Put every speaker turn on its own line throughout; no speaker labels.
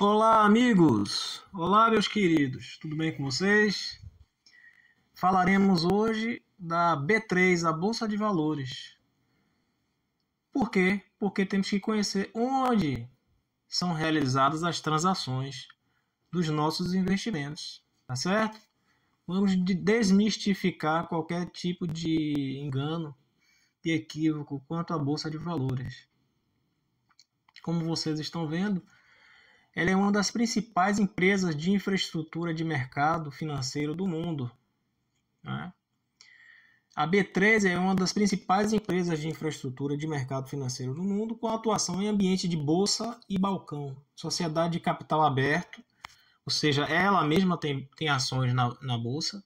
Olá, amigos! Olá, meus queridos! Tudo bem com vocês? Falaremos hoje da B3, a Bolsa de Valores. Por quê? Porque temos que conhecer onde são realizadas as transações dos nossos investimentos, tá certo? Vamos desmistificar qualquer tipo de engano e equívoco quanto à Bolsa de Valores. Como vocês estão vendo, ela é uma das principais empresas de infraestrutura de mercado financeiro do mundo. Né? A B3 é uma das principais empresas de infraestrutura de mercado financeiro do mundo, com atuação em ambiente de bolsa e balcão, sociedade de capital aberto, ou seja, ela mesma tem, tem ações na, na bolsa,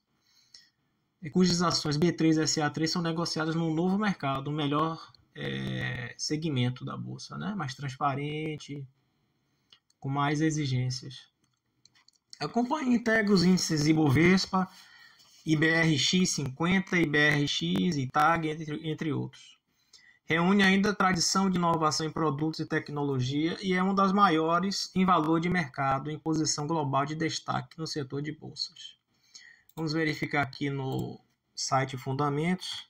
cujas ações B3SA3 são negociadas num novo mercado, o melhor é, segmento da bolsa, né? mais transparente, com mais exigências. acompanha integra os índices Ibovespa, IBRX50, IBRX e TAG, entre, entre outros. Reúne ainda a tradição de inovação em produtos e tecnologia e é uma das maiores em valor de mercado, em posição global de destaque no setor de bolsas. Vamos verificar aqui no site Fundamentos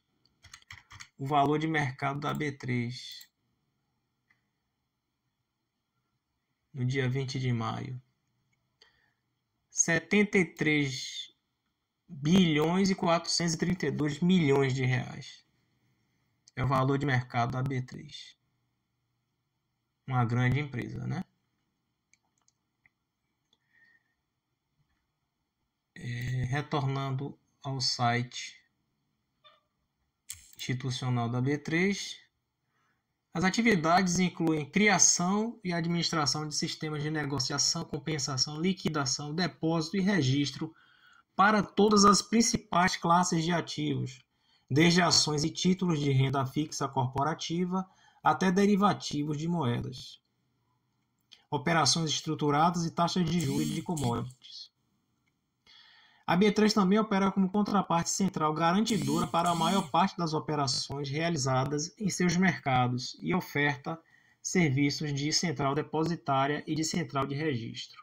o valor de mercado da B3. no dia 20 de maio. 73 bilhões e 432 milhões de reais. É o valor de mercado da B3. Uma grande empresa, né? É, retornando ao site institucional da B3, as atividades incluem criação e administração de sistemas de negociação, compensação, liquidação, depósito e registro para todas as principais classes de ativos, desde ações e títulos de renda fixa corporativa até derivativos de moedas, operações estruturadas e taxas de juros de commodities. A B3 também opera como contraparte central garantidora para a maior parte das operações realizadas em seus mercados e oferta serviços de central depositária e de central de registro.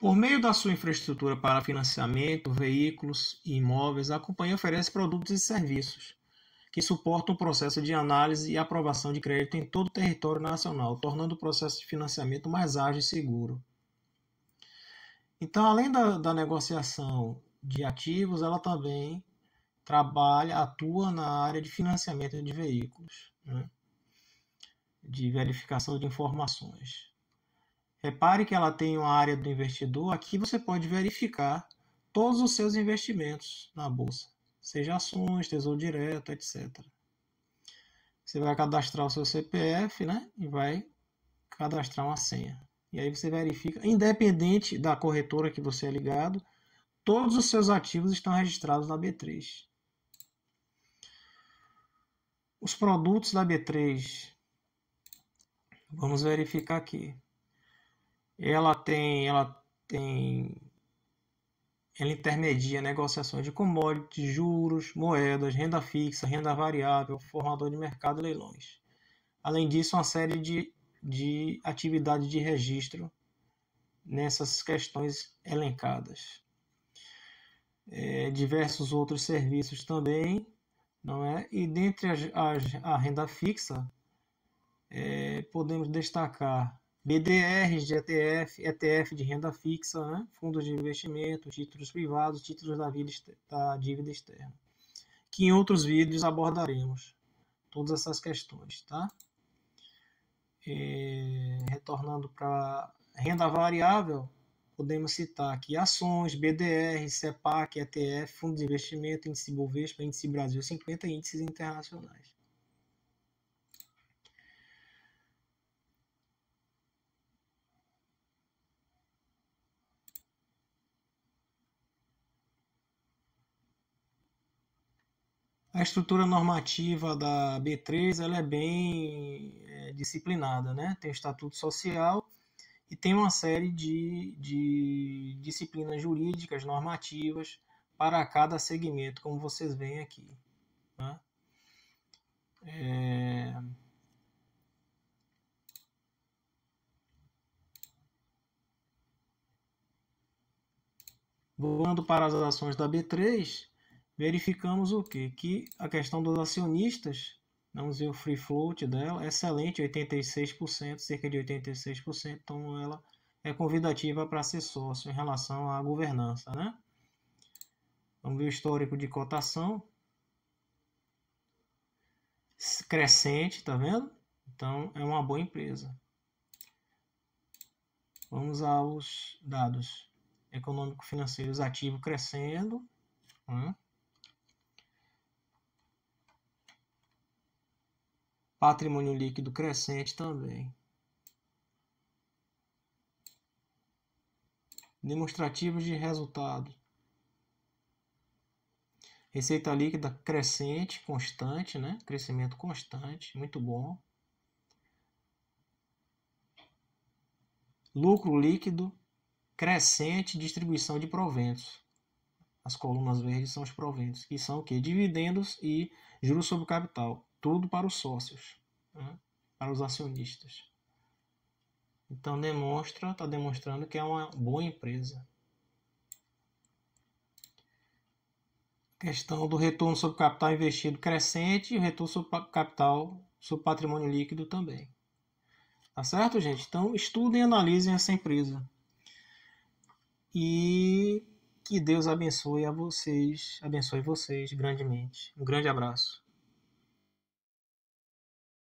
Por meio da sua infraestrutura para financiamento, veículos e imóveis, a companhia oferece produtos e serviços que suporta o processo de análise e aprovação de crédito em todo o território nacional, tornando o processo de financiamento mais ágil e seguro. Então, além da, da negociação de ativos, ela também trabalha, atua na área de financiamento de veículos, né? de verificação de informações. Repare que ela tem uma área do investidor, aqui você pode verificar todos os seus investimentos na bolsa seja ações, tesouro direto, etc. Você vai cadastrar o seu CPF, né? E vai cadastrar uma senha. E aí você verifica, independente da corretora que você é ligado, todos os seus ativos estão registrados na B3. Os produtos da B3, vamos verificar aqui. Ela tem, ela tem ela intermedia negociações de commodities, juros, moedas, renda fixa, renda variável, formador de mercado e leilões. Além disso, uma série de, de atividades de registro nessas questões elencadas. É, diversos outros serviços também, não é? E dentre as, as a renda fixa, é, podemos destacar BDRs de ETF, ETF de renda fixa, né? fundos de investimento, títulos privados, títulos da, vida, da dívida externa. Que em outros vídeos abordaremos todas essas questões, tá? E, é, retornando para renda variável, podemos citar aqui ações, BDR, CEPAC, ETF, fundos de investimento, índice Bovespa, índice Brasil 50 e índices internacionais. a estrutura normativa da B3 ela é bem é, disciplinada, né? Tem o Estatuto Social e tem uma série de, de disciplinas jurídicas, normativas, para cada segmento, como vocês veem aqui. Né? É... Voltando para as ações da B3, verificamos o que? Que a questão dos acionistas, vamos ver o free float dela, é excelente, 86%, cerca de 86%, então ela é convidativa para ser sócio em relação à governança, né? Vamos ver o histórico de cotação. Crescente, tá vendo? Então é uma boa empresa. Vamos aos dados econômico-financeiros ativo crescendo. Né? Patrimônio líquido crescente também. Demonstrativas de resultado. Receita líquida crescente, constante, né? Crescimento constante, muito bom. Lucro líquido crescente, distribuição de proventos. As colunas verdes são os proventos, que são o quê? Dividendos e juros sobre capital tudo para os sócios, né? para os acionistas. Então demonstra, está demonstrando que é uma boa empresa. Questão do retorno sobre capital investido crescente e o retorno sobre capital sobre patrimônio líquido também. Tá certo, gente? Então estudem e analisem essa empresa. E que Deus abençoe a vocês, abençoe vocês grandemente. Um grande abraço.